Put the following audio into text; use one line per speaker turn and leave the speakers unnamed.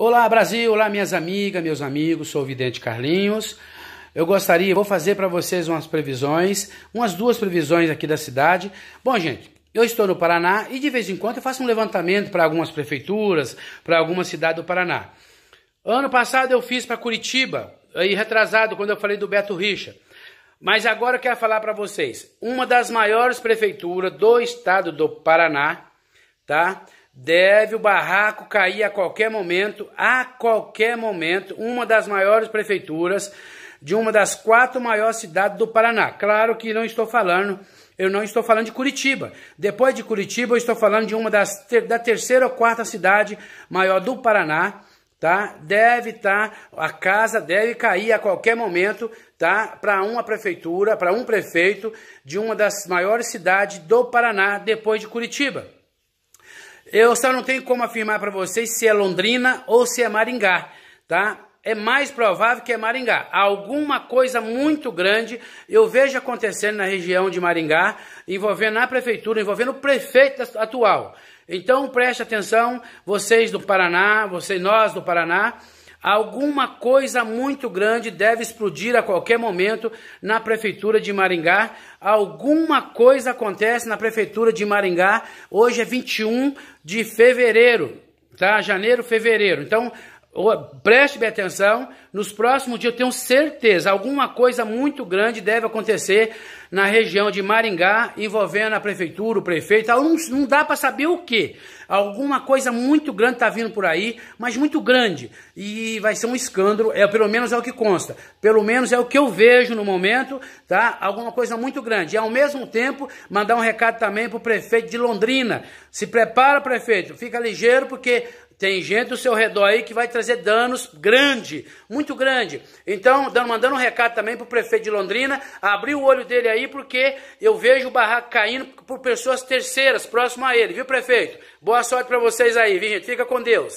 Olá Brasil, olá minhas amigas, meus amigos, sou o Vidente Carlinhos. Eu gostaria, vou fazer para vocês umas previsões, umas duas previsões aqui da cidade. Bom, gente, eu estou no Paraná e de vez em quando eu faço um levantamento para algumas prefeituras, para alguma cidade do Paraná. Ano passado eu fiz para Curitiba, aí retrasado quando eu falei do Beto Richa. Mas agora eu quero falar para vocês, uma das maiores prefeituras do estado do Paraná, tá? deve o barraco cair a qualquer momento, a qualquer momento, uma das maiores prefeituras de uma das quatro maiores cidades do Paraná. Claro que não estou falando, eu não estou falando de Curitiba. Depois de Curitiba, eu estou falando de uma das da terceira ou quarta cidade maior do Paraná, tá? Deve estar tá, a casa deve cair a qualquer momento, tá? Para uma prefeitura, para um prefeito de uma das maiores cidades do Paraná depois de Curitiba. Eu só não tenho como afirmar para vocês se é Londrina ou se é Maringá, tá? É mais provável que é Maringá. Alguma coisa muito grande eu vejo acontecendo na região de Maringá, envolvendo a prefeitura, envolvendo o prefeito atual. Então preste atenção, vocês do Paraná, vocês nós do Paraná, Alguma coisa muito grande deve explodir a qualquer momento na prefeitura de Maringá. Alguma coisa acontece na prefeitura de Maringá. Hoje é 21 de fevereiro, tá? Janeiro, fevereiro. Então, Preste bem atenção, nos próximos dias eu tenho certeza, alguma coisa muito grande deve acontecer na região de Maringá, envolvendo a prefeitura, o prefeito, não, não dá para saber o que. Alguma coisa muito grande está vindo por aí, mas muito grande, e vai ser um escândalo, é, pelo menos é o que consta, pelo menos é o que eu vejo no momento, tá? Alguma coisa muito grande. E ao mesmo tempo, mandar um recado também para o prefeito de Londrina, se prepara prefeito, fica ligeiro, porque tem gente do seu redor aí que vai trazer danos grande, muito grande. Então, dando, mandando um recado também para o prefeito de Londrina, abrir o olho dele aí, porque eu vejo o barraco caindo por pessoas terceiras, próximo a ele, viu, prefeito? Boa sorte para vocês aí, viu, gente? Fica com Deus.